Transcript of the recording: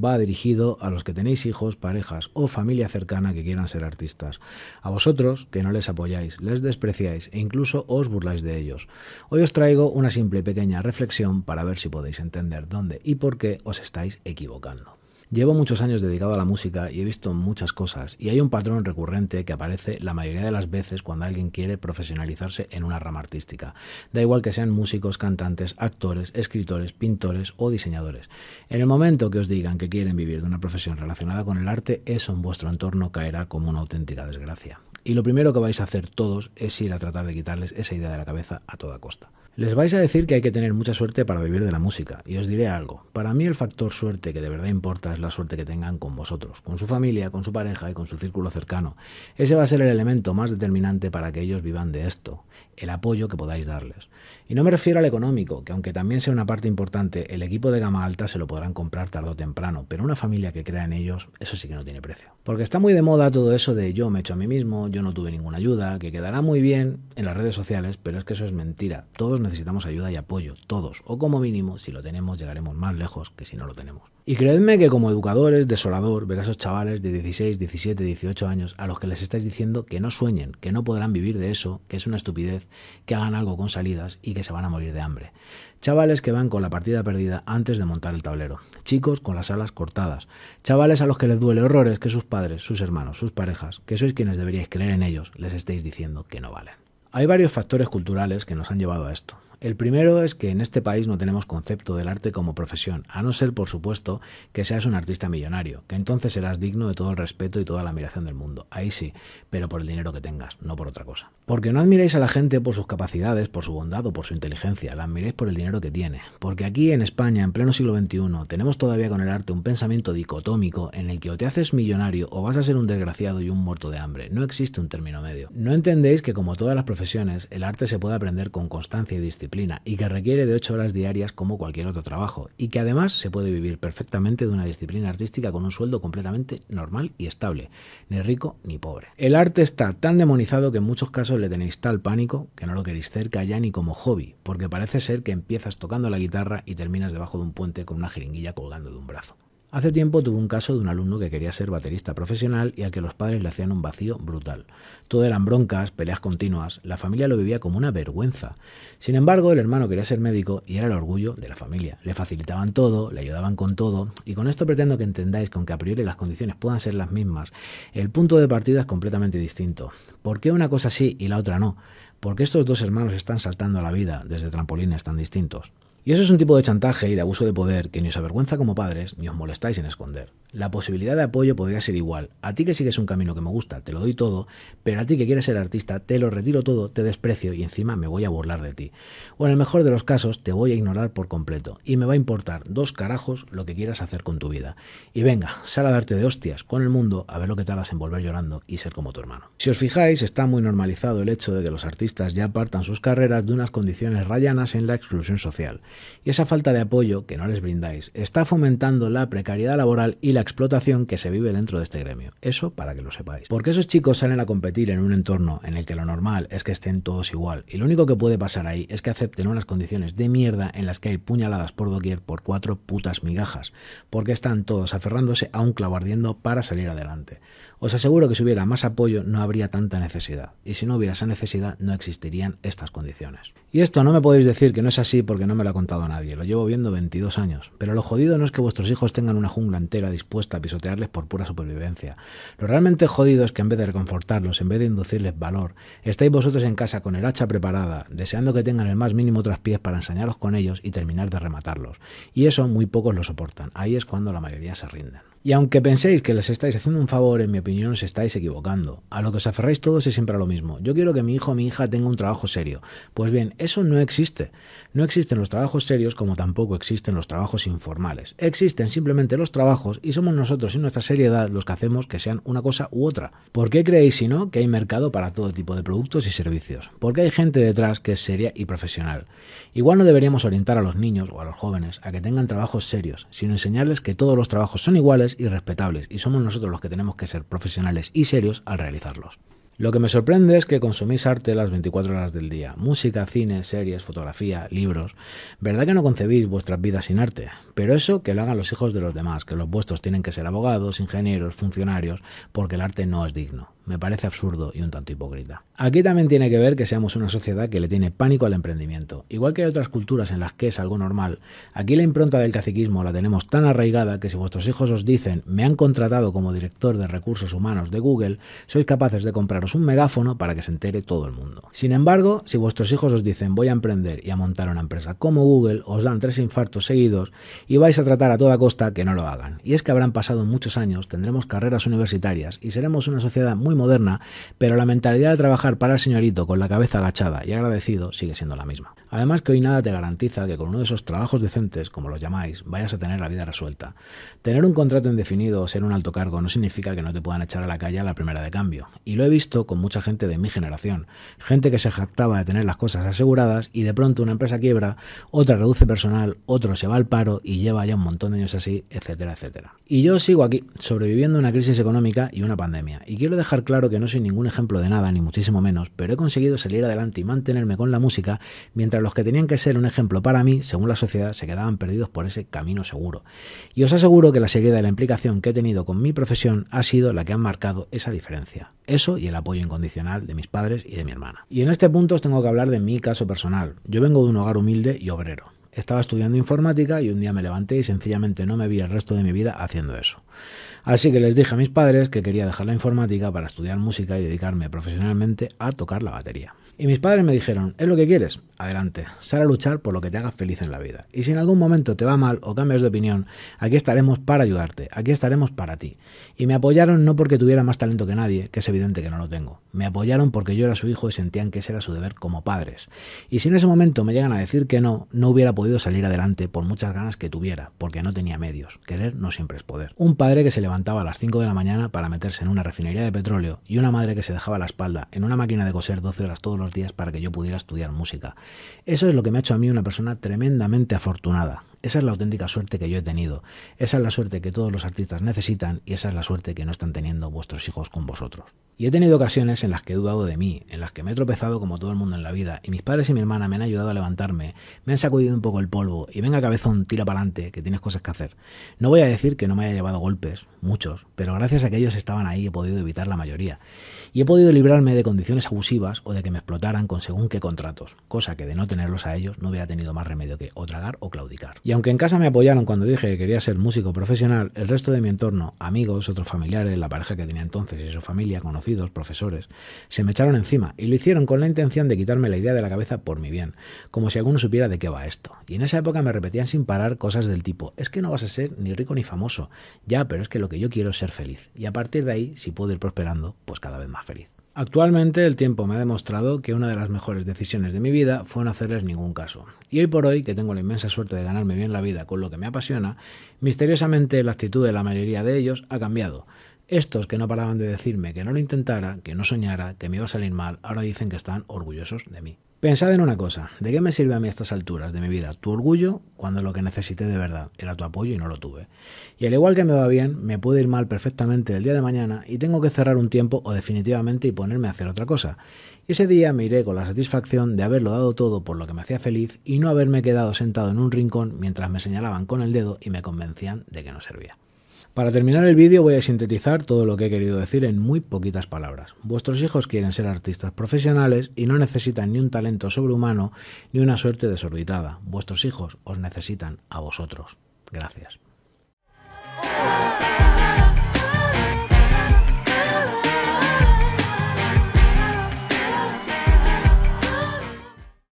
va dirigido a los que tenéis hijos, parejas o familia cercana que quieran ser artistas. A vosotros, que no les apoyáis, les despreciáis e incluso os burláis de ellos. Hoy os traigo una simple pequeña reflexión para ver si podéis entender dónde y por qué os estáis equivocando. Llevo muchos años dedicado a la música y he visto muchas cosas, y hay un patrón recurrente que aparece la mayoría de las veces cuando alguien quiere profesionalizarse en una rama artística. Da igual que sean músicos, cantantes, actores, escritores, pintores o diseñadores. En el momento que os digan que quieren vivir de una profesión relacionada con el arte, eso en vuestro entorno caerá como una auténtica desgracia. Y lo primero que vais a hacer todos es ir a tratar de quitarles esa idea de la cabeza a toda costa. Les vais a decir que hay que tener mucha suerte para vivir de la música, y os diré algo. Para mí el factor suerte que de verdad importa es la suerte que tengan con vosotros, con su familia, con su pareja y con su círculo cercano. Ese va a ser el elemento más determinante para que ellos vivan de esto, el apoyo que podáis darles. Y no me refiero al económico, que aunque también sea una parte importante, el equipo de gama alta se lo podrán comprar tarde o temprano, pero una familia que crea en ellos, eso sí que no tiene precio. Porque está muy de moda todo eso de yo me echo a mí mismo, yo no tuve ninguna ayuda, que quedará muy bien en las redes sociales, pero es que eso es mentira. Todos necesitamos ayuda y apoyo, todos, o como mínimo, si lo tenemos, llegaremos más lejos que si no lo tenemos. Y creedme que como educadores, desolador ver a esos chavales de 16, 17, 18 años a los que les estáis diciendo que no sueñen, que no podrán vivir de eso, que es una estupidez, que hagan algo con salidas y que se van a morir de hambre. Chavales que van con la partida perdida antes de montar el tablero. Chicos con las alas cortadas. Chavales a los que les duele horrores que sus padres, sus hermanos, sus parejas, que sois quienes deberíais creer en ellos, les estáis diciendo que no valen. Hay varios factores culturales que nos han llevado a esto. El primero es que en este país no tenemos concepto del arte como profesión, a no ser, por supuesto, que seas un artista millonario, que entonces serás digno de todo el respeto y toda la admiración del mundo. Ahí sí, pero por el dinero que tengas, no por otra cosa. Porque no admiréis a la gente por sus capacidades, por su bondad o por su inteligencia, la admiréis por el dinero que tiene. Porque aquí en España, en pleno siglo XXI, tenemos todavía con el arte un pensamiento dicotómico en el que o te haces millonario o vas a ser un desgraciado y un muerto de hambre. No existe un término medio. No entendéis que como todas las profesiones, el arte se puede aprender con constancia y disciplina y que requiere de 8 horas diarias como cualquier otro trabajo y que además se puede vivir perfectamente de una disciplina artística con un sueldo completamente normal y estable, ni rico ni pobre. El arte está tan demonizado que en muchos casos le tenéis tal pánico que no lo queréis cerca ya ni como hobby, porque parece ser que empiezas tocando la guitarra y terminas debajo de un puente con una jeringuilla colgando de un brazo. Hace tiempo tuve un caso de un alumno que quería ser baterista profesional y al que los padres le hacían un vacío brutal. Todo eran broncas, peleas continuas, la familia lo vivía como una vergüenza. Sin embargo, el hermano quería ser médico y era el orgullo de la familia. Le facilitaban todo, le ayudaban con todo, y con esto pretendo que entendáis que a priori las condiciones puedan ser las mismas, el punto de partida es completamente distinto. ¿Por qué una cosa sí y la otra no? ¿Por qué estos dos hermanos están saltando a la vida desde trampolines tan distintos? Y eso es un tipo de chantaje y de abuso de poder que ni os avergüenza como padres ni os molestáis en esconder. La posibilidad de apoyo podría ser igual. A ti que sigues un camino que me gusta, te lo doy todo, pero a ti que quieres ser artista, te lo retiro todo, te desprecio y encima me voy a burlar de ti. O en el mejor de los casos, te voy a ignorar por completo y me va a importar dos carajos lo que quieras hacer con tu vida. Y venga, sal a darte de hostias con el mundo a ver lo que tardas en volver llorando y ser como tu hermano. Si os fijáis, está muy normalizado el hecho de que los artistas ya partan sus carreras de unas condiciones rayanas en la exclusión social y esa falta de apoyo que no les brindáis está fomentando la precariedad laboral y la explotación que se vive dentro de este gremio. Eso para que lo sepáis. Porque esos chicos salen a competir en un entorno en el que lo normal es que estén todos igual y lo único que puede pasar ahí es que acepten unas condiciones de mierda en las que hay puñaladas por doquier por cuatro putas migajas, porque están todos aferrándose a un clavo ardiendo para salir adelante. Os aseguro que si hubiera más apoyo no habría tanta necesidad y si no hubiera esa necesidad no existirían estas condiciones. Y esto no me podéis decir que no es así porque no me lo a nadie, lo llevo viendo 22 años. Pero lo jodido no es que vuestros hijos tengan una jungla entera dispuesta a pisotearles por pura supervivencia. Lo realmente jodido es que en vez de reconfortarlos, en vez de inducirles valor, estáis vosotros en casa con el hacha preparada, deseando que tengan el más mínimo traspiés para enseñaros con ellos y terminar de rematarlos. Y eso muy pocos lo soportan. Ahí es cuando la mayoría se rinden. Y aunque penséis que les estáis haciendo un favor, en mi opinión os estáis equivocando. A lo que os aferráis todos es siempre a lo mismo. Yo quiero que mi hijo o mi hija tenga un trabajo serio. Pues bien, eso no existe. No existen los trabajos serios como tampoco existen los trabajos informales. Existen simplemente los trabajos y somos nosotros y nuestra seriedad los que hacemos que sean una cosa u otra. ¿Por qué creéis, si no, que hay mercado para todo tipo de productos y servicios? Porque hay gente detrás que es seria y profesional. Igual no deberíamos orientar a los niños o a los jóvenes a que tengan trabajos serios, sino enseñarles que todos los trabajos son iguales y respetables, y somos nosotros los que tenemos que ser profesionales y serios al realizarlos. Lo que me sorprende es que consumís arte las 24 horas del día. Música, cine, series, fotografía, libros. ¿Verdad que no concebís vuestras vidas sin arte? Pero eso que lo hagan los hijos de los demás, que los vuestros tienen que ser abogados, ingenieros, funcionarios, porque el arte no es digno. Me parece absurdo y un tanto hipócrita. Aquí también tiene que ver que seamos una sociedad que le tiene pánico al emprendimiento. Igual que hay otras culturas en las que es algo normal, aquí la impronta del caciquismo la tenemos tan arraigada que si vuestros hijos os dicen me han contratado como director de recursos humanos de Google, sois capaces de comprar un megáfono para que se entere todo el mundo. Sin embargo, si vuestros hijos os dicen voy a emprender y a montar una empresa como Google, os dan tres infartos seguidos y vais a tratar a toda costa que no lo hagan. Y es que habrán pasado muchos años, tendremos carreras universitarias y seremos una sociedad muy moderna, pero la mentalidad de trabajar para el señorito con la cabeza agachada y agradecido sigue siendo la misma. Además que hoy nada te garantiza que con uno de esos trabajos decentes, como los llamáis, vayas a tener la vida resuelta. Tener un contrato indefinido o ser un alto cargo no significa que no te puedan echar a la calle a la primera de cambio. Y lo he visto con mucha gente de mi generación. Gente que se jactaba de tener las cosas aseguradas y de pronto una empresa quiebra, otra reduce personal, otro se va al paro y lleva ya un montón de años así, etcétera, etcétera. Y yo sigo aquí, sobreviviendo una crisis económica y una pandemia. Y quiero dejar claro que no soy ningún ejemplo de nada, ni muchísimo menos, pero he conseguido salir adelante y mantenerme con la música, mientras los que tenían que ser un ejemplo para mí, según la sociedad, se quedaban perdidos por ese camino seguro. Y os aseguro que la seriedad y la implicación que he tenido con mi profesión ha sido la que ha marcado esa diferencia. Eso y el apoyo incondicional de mis padres y de mi hermana. Y en este punto os tengo que hablar de mi caso personal. Yo vengo de un hogar humilde y obrero. Estaba estudiando informática y un día me levanté y sencillamente no me vi el resto de mi vida haciendo eso. Así que les dije a mis padres que quería dejar la informática para estudiar música y dedicarme profesionalmente a tocar la batería. Y mis padres me dijeron, ¿es lo que quieres? Adelante, sal a luchar por lo que te haga feliz en la vida. Y si en algún momento te va mal o cambias de opinión, aquí estaremos para ayudarte, aquí estaremos para ti. Y me apoyaron no porque tuviera más talento que nadie, que es evidente que no lo tengo. Me apoyaron porque yo era su hijo y sentían que ese era su deber como padres. Y si en ese momento me llegan a decir que no, no hubiera podido salir adelante por muchas ganas que tuviera, porque no tenía medios. Querer no siempre es poder. Un padre que se levantó levantaba a las 5 de la mañana para meterse en una refinería de petróleo y una madre que se dejaba la espalda en una máquina de coser 12 horas todos los días para que yo pudiera estudiar música. Eso es lo que me ha hecho a mí una persona tremendamente afortunada. Esa es la auténtica suerte que yo he tenido. Esa es la suerte que todos los artistas necesitan y esa es la suerte que no están teniendo vuestros hijos con vosotros. Y he tenido ocasiones en las que he dudado de mí, en las que me he tropezado como todo el mundo en la vida y mis padres y mi hermana me han ayudado a levantarme, me han sacudido un poco el polvo y venga un tira para adelante, que tienes cosas que hacer. No voy a decir que no me haya llevado golpes, muchos, pero gracias a que ellos estaban ahí he podido evitar la mayoría. Y he podido librarme de condiciones abusivas o de que me explotaran con según qué contratos, cosa que de no tenerlos a ellos no hubiera tenido más remedio que o tragar o claudicar aunque en casa me apoyaron cuando dije que quería ser músico profesional, el resto de mi entorno, amigos, otros familiares, la pareja que tenía entonces y su familia, conocidos, profesores, se me echaron encima y lo hicieron con la intención de quitarme la idea de la cabeza por mi bien, como si alguno supiera de qué va esto. Y en esa época me repetían sin parar cosas del tipo, es que no vas a ser ni rico ni famoso, ya, pero es que lo que yo quiero es ser feliz. Y a partir de ahí, si puedo ir prosperando, pues cada vez más feliz. Actualmente el tiempo me ha demostrado que una de las mejores decisiones de mi vida fue no hacerles ningún caso. Y hoy por hoy, que tengo la inmensa suerte de ganarme bien la vida con lo que me apasiona, misteriosamente la actitud de la mayoría de ellos ha cambiado. Estos que no paraban de decirme que no lo intentara, que no soñara, que me iba a salir mal, ahora dicen que están orgullosos de mí. Pensad en una cosa, ¿de qué me sirve a mí a estas alturas de mi vida tu orgullo cuando lo que necesité de verdad era tu apoyo y no lo tuve? Y al igual que me va bien, me puede ir mal perfectamente el día de mañana y tengo que cerrar un tiempo o definitivamente y ponerme a hacer otra cosa. ese día me iré con la satisfacción de haberlo dado todo por lo que me hacía feliz y no haberme quedado sentado en un rincón mientras me señalaban con el dedo y me convencían de que no servía. Para terminar el vídeo voy a sintetizar todo lo que he querido decir en muy poquitas palabras. Vuestros hijos quieren ser artistas profesionales y no necesitan ni un talento sobrehumano ni una suerte desorbitada. Vuestros hijos os necesitan a vosotros. Gracias.